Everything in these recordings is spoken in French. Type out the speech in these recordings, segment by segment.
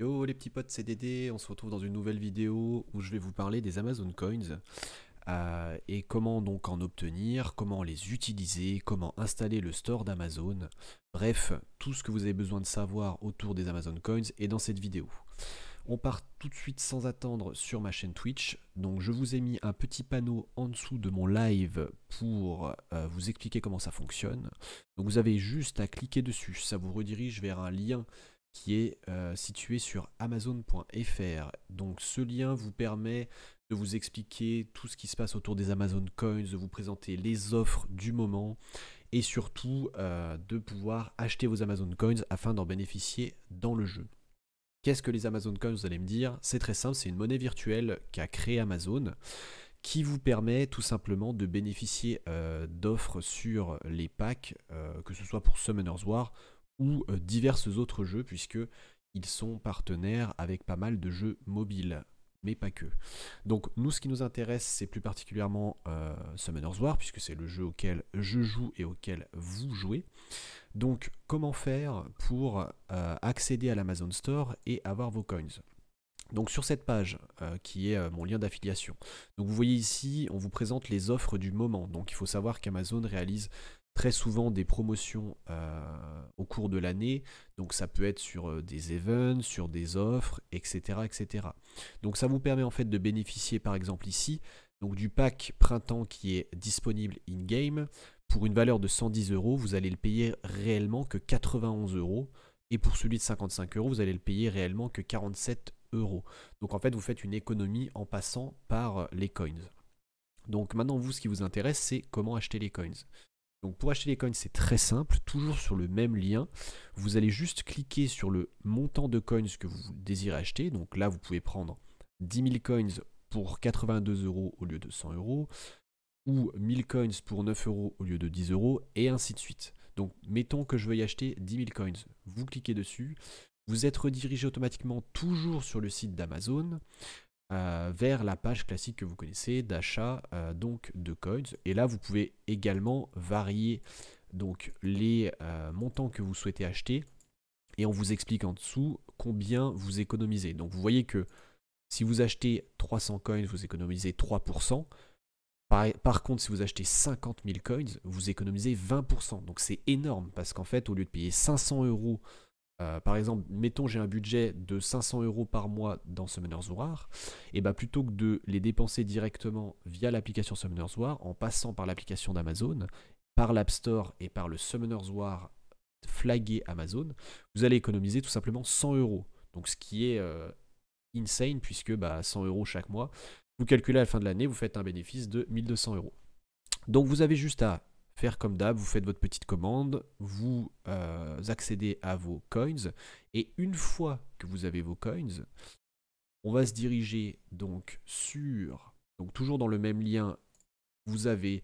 Yo les petits potes CDD, on se retrouve dans une nouvelle vidéo où je vais vous parler des Amazon Coins euh, et comment donc en obtenir, comment les utiliser, comment installer le store d'Amazon, bref tout ce que vous avez besoin de savoir autour des Amazon Coins est dans cette vidéo. On part tout de suite sans attendre sur ma chaîne Twitch, donc je vous ai mis un petit panneau en dessous de mon live pour euh, vous expliquer comment ça fonctionne. Donc vous avez juste à cliquer dessus, ça vous redirige vers un lien qui est euh, situé sur amazon.fr. Donc ce lien vous permet de vous expliquer tout ce qui se passe autour des Amazon Coins, de vous présenter les offres du moment et surtout euh, de pouvoir acheter vos Amazon Coins afin d'en bénéficier dans le jeu. Qu'est-ce que les Amazon Coins, vous allez me dire C'est très simple, c'est une monnaie virtuelle qu'a créé Amazon qui vous permet tout simplement de bénéficier euh, d'offres sur les packs, que ce soit pour Summoner's War ou euh, diverses autres jeux, puisque ils sont partenaires avec pas mal de jeux mobiles, mais pas que. Donc nous, ce qui nous intéresse, c'est plus particulièrement euh, Summoner's War, puisque c'est le jeu auquel je joue et auquel vous jouez. Donc comment faire pour euh, accéder à l'Amazon Store et avoir vos coins donc sur cette page euh, qui est euh, mon lien d'affiliation. Donc vous voyez ici, on vous présente les offres du moment. Donc il faut savoir qu'Amazon réalise très souvent des promotions euh, au cours de l'année. Donc ça peut être sur des events, sur des offres, etc., etc. Donc ça vous permet en fait de bénéficier par exemple ici donc du pack printemps qui est disponible in-game. Pour une valeur de 110 euros, vous allez le payer réellement que 91 euros. Et pour celui de 55 euros, vous allez le payer réellement que 47 euros euros. Donc en fait, vous faites une économie en passant par euh, les coins. Donc maintenant, vous, ce qui vous intéresse, c'est comment acheter les coins. Donc pour acheter les coins, c'est très simple, toujours sur le même lien. Vous allez juste cliquer sur le montant de coins que vous désirez acheter. Donc là, vous pouvez prendre 10 000 coins pour 82 euros au lieu de 100 euros, ou 1000 coins pour 9 euros au lieu de 10 euros, et ainsi de suite. Donc mettons que je veuille acheter 10 000 coins. Vous cliquez dessus, vous êtes redirigé automatiquement toujours sur le site d'Amazon euh, vers la page classique que vous connaissez d'achat euh, donc de coins. Et là, vous pouvez également varier donc les euh, montants que vous souhaitez acheter et on vous explique en dessous combien vous économisez. Donc vous voyez que si vous achetez 300 coins, vous économisez 3%. Par, par, contre, si vous achetez 50 000 coins, vous économisez 20%. Donc c'est énorme parce qu'en fait, au lieu de payer 500 euros euh, par exemple, mettons j'ai un budget de 500 euros par mois dans Summoners War, et bah plutôt que de les dépenser directement via l'application Summoners War, en passant par l'application d'Amazon, par l'App Store et par le Summoners War flagué Amazon, vous allez économiser tout simplement 100 euros. Donc ce qui est euh, insane puisque bah, 100 euros chaque mois, vous calculez à la fin de l'année, vous faites un bénéfice de 1200 euros. Donc vous avez juste à faire comme d'hab, vous faites votre petite commande, vous euh, accédez à vos coins, et une fois que vous avez vos coins, on va se diriger donc sur, donc toujours dans le même lien, vous avez,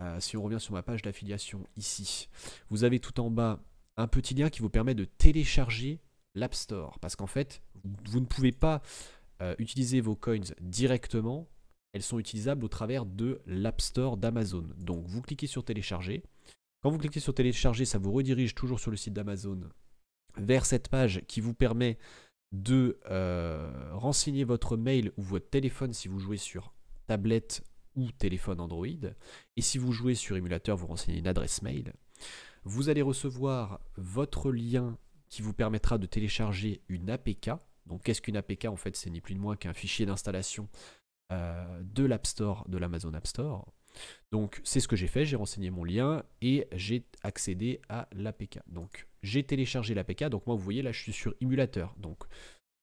euh, si on revient sur ma page d'affiliation ici, vous avez tout en bas un petit lien qui vous permet de télécharger l'App Store, parce qu'en fait, vous ne pouvez pas euh, utiliser vos coins directement elles sont utilisables au travers de l'App Store d'Amazon. Donc vous cliquez sur télécharger. Quand vous cliquez sur télécharger, ça vous redirige toujours sur le site d'Amazon vers cette page qui vous permet de euh, renseigner votre mail ou votre téléphone si vous jouez sur tablette ou téléphone Android. Et si vous jouez sur émulateur, vous renseignez une adresse mail. Vous allez recevoir votre lien qui vous permettra de télécharger une APK. Donc qu'est-ce qu'une APK En fait, c'est ni plus ni moins qu'un fichier d'installation euh, de l'App Store, de l'Amazon App Store. Donc c'est ce que j'ai fait, j'ai renseigné mon lien et j'ai accédé à l'APK. Donc j'ai téléchargé l'APK, donc moi vous voyez là je suis sur émulateur. Donc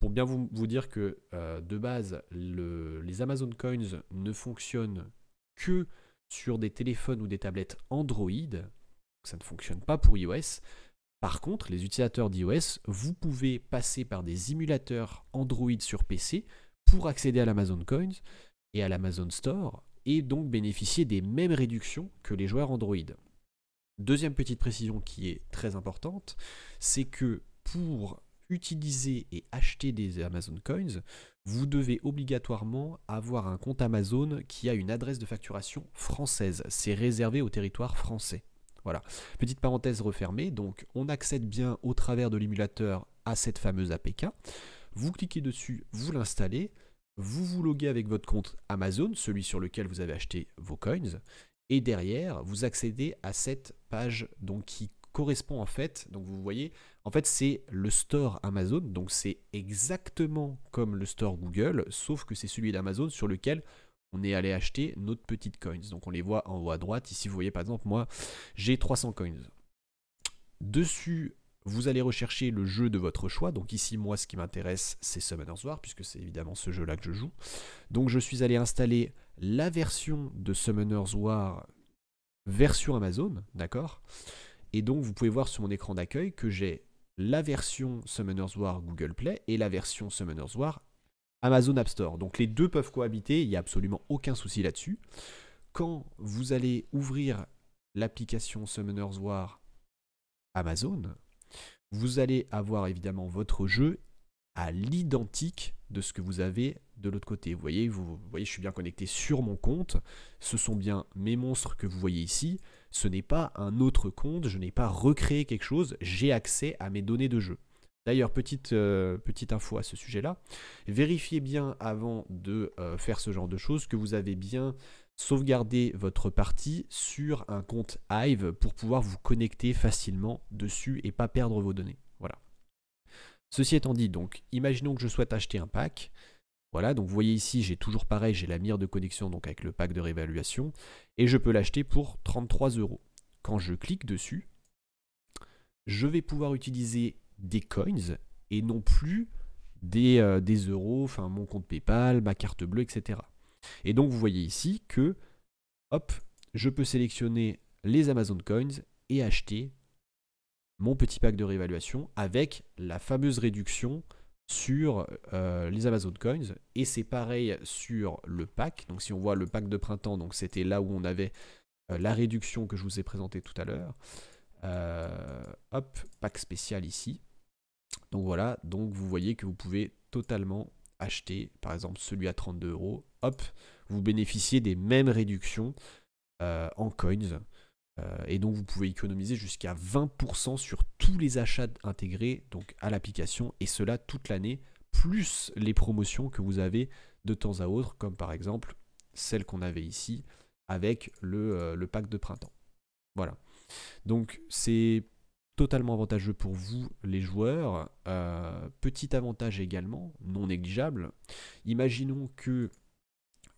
pour bien vous, dire que euh, de base les Amazon Coins ne fonctionnent que sur des téléphones ou des tablettes Android, ça ne fonctionne pas pour iOS. Par contre, les utilisateurs d'iOS, vous pouvez passer par des émulateurs Android sur PC pour accéder à l'Amazon Coins et à l'Amazon Store et donc bénéficier des mêmes réductions que les joueurs Android. Deuxième petite précision qui est très importante, c'est que pour utiliser et acheter des Amazon Coins, vous devez obligatoirement avoir un compte Amazon qui a une adresse de facturation française. C'est réservé au territoire français. Voilà. Petite parenthèse refermée, donc on accède bien au travers de l'émulateur à cette fameuse APK vous cliquez dessus, vous l'installez, vous vous loguez avec votre compte Amazon, celui sur lequel vous avez acheté vos coins, et derrière, vous accédez à cette page donc, qui correspond en fait, donc vous voyez, en fait c'est le store Amazon, donc c'est exactement comme le store Google, sauf que c'est celui d'Amazon sur lequel on est allé acheter notre petite coins. Donc on les voit en haut à droite, ici vous voyez par exemple moi j'ai 300 coins. Dessus, vous allez rechercher le jeu de votre choix. Donc ici, moi, ce qui m'intéresse, c'est Summoner's War, puisque c'est évidemment ce jeu-là que je joue. Donc je suis allé installer la version de Summoner's War version Amazon, d'accord Et donc vous pouvez voir sur mon écran d'accueil que j'ai la version Summoner's War Google Play et la version Summoner's War Amazon App Store. Donc les deux peuvent cohabiter, il n'y a absolument aucun souci là-dessus. Quand vous allez ouvrir l'application Summoner's War Amazon, vous allez avoir évidemment votre jeu à l'identique de ce que vous avez de l'autre côté. Vous voyez, voyez, je suis bien connecté sur mon compte. Ce sont bien mes monstres que vous voyez ici. Ce n'est pas un autre compte. Je n'ai pas recréé quelque chose. J'ai accès à mes données de jeu. D'ailleurs, petite, euh, petite info à ce sujet-là, vérifiez bien avant de euh, faire ce genre de choses que vous avez bien sauvegardé votre partie sur un compte Hive pour pouvoir vous connecter facilement dessus et pas perdre vos données. Voilà. Ceci étant dit, donc, imaginons que je souhaite acheter un pack. Voilà, donc vous voyez ici, j'ai toujours pareil, j'ai la mire de connexion donc avec le pack de réévaluation et je peux l'acheter pour 33 euros. Quand je clique dessus, je vais pouvoir utiliser des coins et non plus des, euh, des euros, enfin mon compte PayPal, ma carte bleue, etc. Et donc vous voyez ici que, hop, je peux sélectionner les Amazon Coins et acheter mon petit pack de réévaluation avec la fameuse réduction sur euh, les Amazon Coins. Et c'est pareil sur le pack. Donc si on voit le pack de printemps, donc c'était là où on avait euh, la réduction que je vous ai présentée tout à l'heure. hop, pack spécial ici. Donc voilà, donc vous voyez que vous pouvez totalement acheter, par exemple celui à 32 euros, hop, vous bénéficiez des mêmes réductions euh, en coins. Euh, et donc vous pouvez économiser jusqu'à 20% sur tous les achats intégrés donc à l'application, et cela toute l'année, plus les promotions que vous avez de temps à autre, comme par exemple celle qu'on avait ici avec le, euh, le pack de printemps. Voilà. Donc c'est totalement avantageux pour vous, les joueurs. Euh, petit avantage également, non négligeable. Imaginons que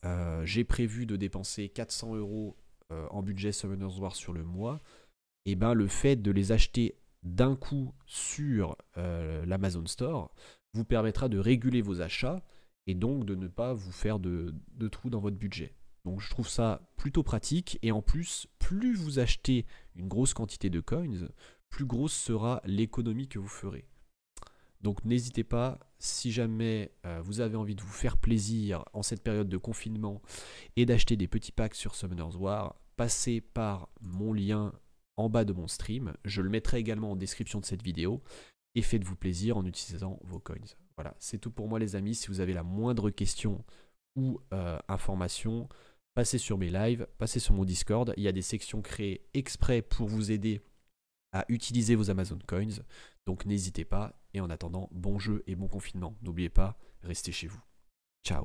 euh, j'ai prévu de dépenser 400 euros euh, en budget Summoners War sur le mois. Et eh ben le fait de les acheter d'un coup sur l'Amazon Store vous permettra de réguler vos achats et donc de ne pas vous faire de, de trous dans votre budget. Donc je trouve ça plutôt pratique et en plus, plus vous achetez une grosse quantité de coins, plus grosse sera l'économie que vous ferez. Donc n'hésitez pas, si jamais euh, vous avez envie de vous faire plaisir en cette période de confinement et d'acheter des petits packs sur Summoner's War, passez par mon lien en bas de mon stream. Je le mettrai également en description de cette vidéo. Et faites-vous plaisir en utilisant vos coins. Voilà, c'est tout pour moi les amis. Si vous avez la moindre question ou euh, information, passez sur mes lives, passez sur mon Discord. Il y a des sections créées exprès pour vous aider à utiliser vos Amazon Coins. Donc n'hésitez pas. Et en attendant, bon jeu et bon confinement. N'oubliez pas, restez chez vous. Ciao